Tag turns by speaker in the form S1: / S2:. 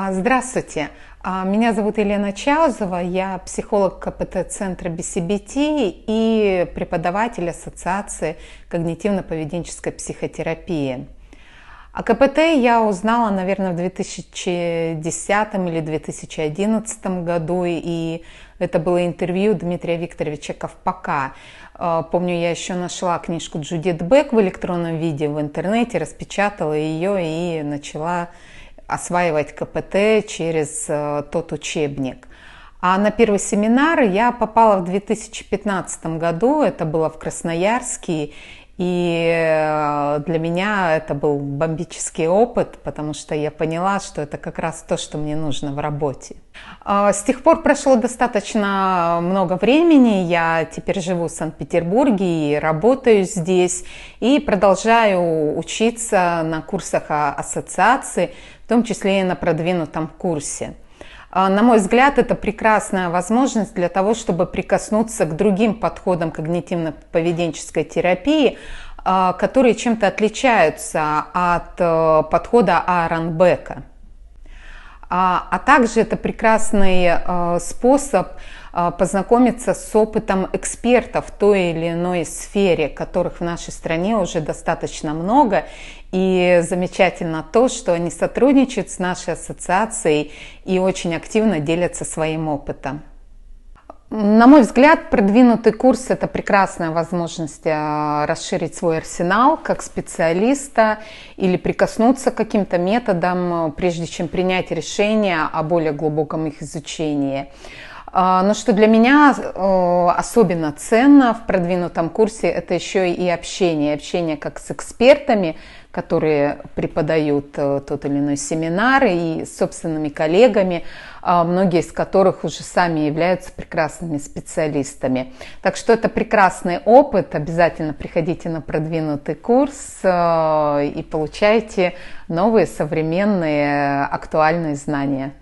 S1: А, здравствуйте, а, меня зовут Елена Чаузова, я психолог КПТ-центра BCBT и преподаватель Ассоциации когнитивно-поведенческой психотерапии. О КПТ я узнала, наверное, в 2010 или 2011 году, и это было интервью Дмитрия Викторовича Ковпака. А, помню, я еще нашла книжку Джудит Бек в электронном виде в интернете, распечатала ее и начала осваивать КПТ через э, тот учебник. А на первый семинар я попала в 2015 году, это было в Красноярске, и э, для меня это был бомбический опыт, потому что я поняла, что это как раз то, что мне нужно в работе. А, с тех пор прошло достаточно много времени. Я теперь живу в Санкт-Петербурге и работаю здесь. И продолжаю учиться на курсах ассоциации, в том числе и на продвинутом курсе – а, на мой взгляд, это прекрасная возможность для того, чтобы прикоснуться к другим подходам когнитивно-поведенческой терапии, а, которые чем-то отличаются от э, подхода Аарон Бека. А, а также это прекрасный э, способ э, познакомиться с опытом экспертов в той или иной сфере, которых в нашей стране уже достаточно много. И замечательно то, что они сотрудничают с нашей ассоциацией и очень активно делятся своим опытом. На мой взгляд, продвинутый курс – это прекрасная возможность э, расширить свой арсенал как специалиста или прикоснуться к каким-то методам, э, прежде чем принять решение о более глубоком их изучении. А, но что для меня э, особенно ценно в продвинутом курсе, это еще и общение. Общение как с экспертами, которые преподают э, тот или иной семинар, и с собственными коллегами, а, многие из которых уже сами являются прекрасными специалистами. Так что это прекрасный опыт. Обязательно приходите на продвинутый курс э, и получайте новые, современные, актуальные знания.